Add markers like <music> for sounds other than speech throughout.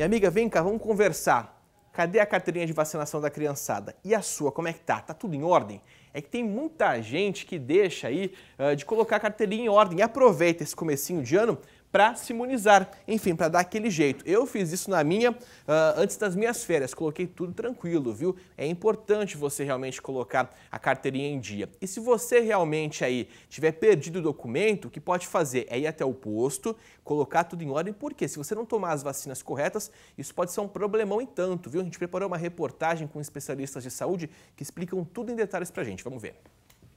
Minha amiga, vem cá, vamos conversar. Cadê a carteirinha de vacinação da criançada? E a sua, como é que tá? Tá tudo em ordem? É que tem muita gente que deixa aí uh, de colocar a carteirinha em ordem. E aproveita esse comecinho de ano para se imunizar, enfim, para dar aquele jeito. Eu fiz isso na minha uh, antes das minhas férias, coloquei tudo tranquilo, viu? É importante você realmente colocar a carteirinha em dia. E se você realmente aí tiver perdido o documento, o que pode fazer é ir até o posto, colocar tudo em ordem, porque se você não tomar as vacinas corretas, isso pode ser um problemão em tanto, viu? A gente preparou uma reportagem com especialistas de saúde que explicam tudo em detalhes a gente. Vamos ver.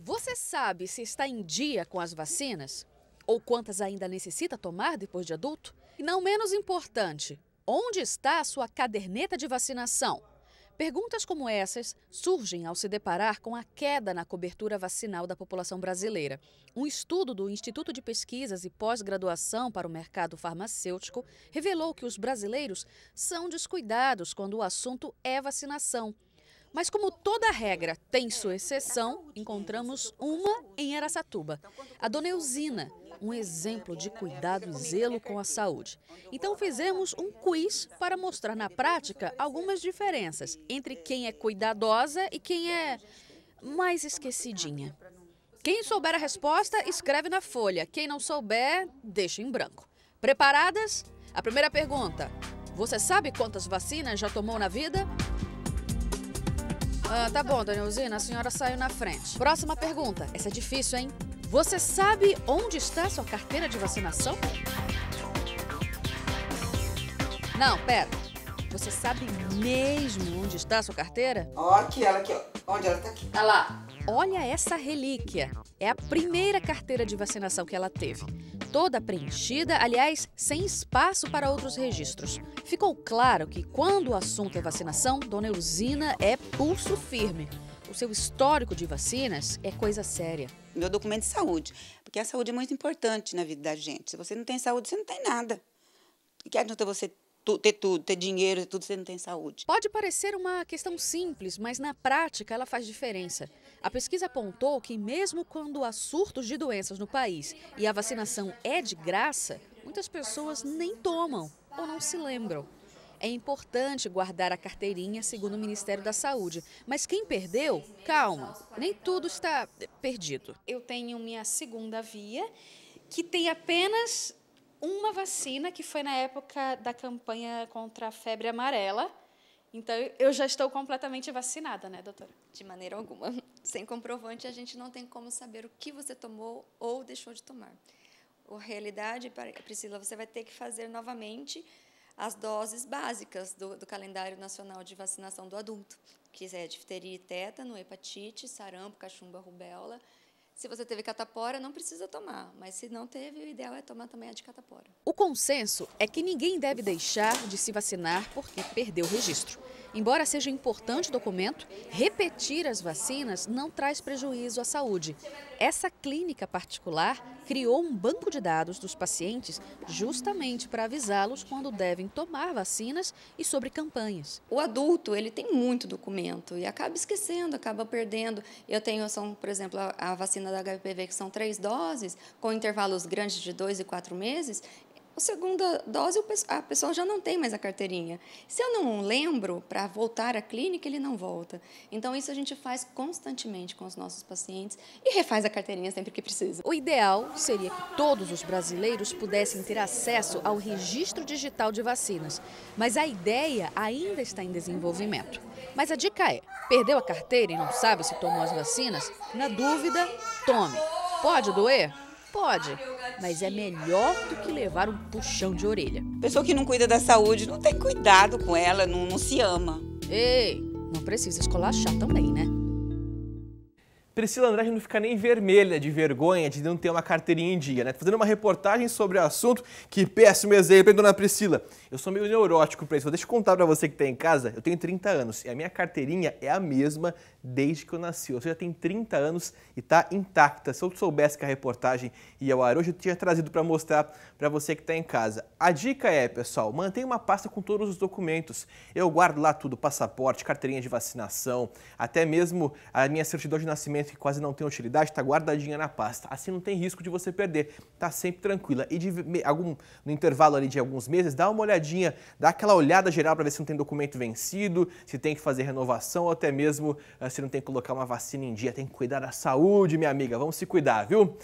Você sabe se está em dia com as vacinas? ou quantas ainda necessita tomar depois de adulto? E não menos importante, onde está a sua caderneta de vacinação? Perguntas como essas surgem ao se deparar com a queda na cobertura vacinal da população brasileira. Um estudo do Instituto de Pesquisas e Pós-Graduação para o Mercado Farmacêutico revelou que os brasileiros são descuidados quando o assunto é vacinação. Mas como toda regra tem sua exceção, encontramos uma em Aracatuba. A dona Eusina, um exemplo de cuidado e zelo com a saúde. Então fizemos um quiz para mostrar na prática algumas diferenças entre quem é cuidadosa e quem é mais esquecidinha. Quem souber a resposta, escreve na folha. Quem não souber, deixa em branco. Preparadas? A primeira pergunta: Você sabe quantas vacinas já tomou na vida? Ah, tá bom, dona Usina, a senhora saiu na frente. Próxima pergunta. Essa é difícil, hein? Você sabe onde está sua carteira de vacinação? Não, pera. Você sabe mesmo onde está sua carteira? Ó, aqui, ela aqui, ó. Onde ela tá aqui? Olha tá lá. Olha essa relíquia. É a primeira carteira de vacinação que ela teve. Toda preenchida, aliás, sem espaço para outros registros. Ficou claro que quando o assunto é vacinação, Dona Eusina é pulso firme. O seu histórico de vacinas é coisa séria. Meu documento de saúde, porque a saúde é muito importante na vida da gente. Se você não tem saúde, você não tem nada. O que adianta você ter tudo, ter dinheiro, ter tudo, você não tem saúde. Pode parecer uma questão simples, mas na prática ela faz diferença. A pesquisa apontou que, mesmo quando há surtos de doenças no país e a vacinação é de graça, muitas pessoas nem tomam ou não se lembram. É importante guardar a carteirinha, segundo o Ministério da Saúde. Mas quem perdeu, calma, nem tudo está perdido. Eu tenho minha segunda via, que tem apenas uma vacina, que foi na época da campanha contra a febre amarela. Então, eu já estou completamente vacinada, né, doutora? De maneira alguma. <laughs> Sem comprovante, a gente não tem como saber o que você tomou ou deixou de tomar. A realidade, Priscila, você vai ter que fazer novamente as doses básicas do, do calendário nacional de vacinação do adulto, que é difteria e tétano, hepatite, sarampo, cachumba, rubéola. Se você teve catapora, não precisa tomar, mas se não teve, o ideal é tomar também a de catapora. O consenso é que ninguém deve deixar de se vacinar porque perdeu o registro. Embora seja importante o documento, repetir as vacinas não traz prejuízo à saúde. Essa clínica particular criou um banco de dados dos pacientes justamente para avisá-los quando devem tomar vacinas e sobre campanhas. O adulto, ele tem muito documento e acaba esquecendo, acaba perdendo. Eu tenho, são, por exemplo, a, a vacina da HPV, que são três doses, com intervalos grandes de dois e quatro meses a segunda dose a pessoa já não tem mais a carteirinha. Se eu não lembro para voltar à clínica, ele não volta. Então, isso a gente faz constantemente com os nossos pacientes e refaz a carteirinha sempre que precisa. O ideal seria que todos os brasileiros pudessem ter acesso ao registro digital de vacinas, mas a ideia ainda está em desenvolvimento. Mas a dica é: perdeu a carteira e não sabe se tomou as vacinas? Na dúvida, tome. Pode doer? Pode, mas é melhor do que levar um puxão de orelha. Pessoa que não cuida da saúde não tem cuidado com ela, não, não se ama. Ei, não precisa escolachar também, né? Priscila Andrade não fica nem vermelha de vergonha de não ter uma carteirinha em dia, né? Tô fazendo uma reportagem sobre o assunto. Que péssimo exemplo, hein, dona Priscila? Eu sou meio neurótico pra isso. Deixa eu contar pra você que tá em casa. Eu tenho 30 anos e a minha carteirinha é a mesma desde que eu nasci. Ou seja, tem 30 anos e tá intacta. Se eu soubesse que a reportagem ia ao ar hoje, eu tinha trazido para mostrar para você que tá em casa. A dica é, pessoal, mantenha uma pasta com todos os documentos. Eu guardo lá tudo, passaporte, carteirinha de vacinação, até mesmo a minha certidão de nascimento que quase não tem utilidade, está guardadinha na pasta. Assim não tem risco de você perder, está sempre tranquila. E de, algum, no intervalo ali de alguns meses, dá uma olhadinha, dá aquela olhada geral para ver se não tem documento vencido, se tem que fazer renovação ou até mesmo ah, se não tem que colocar uma vacina em dia. Tem que cuidar da saúde, minha amiga, vamos se cuidar, viu?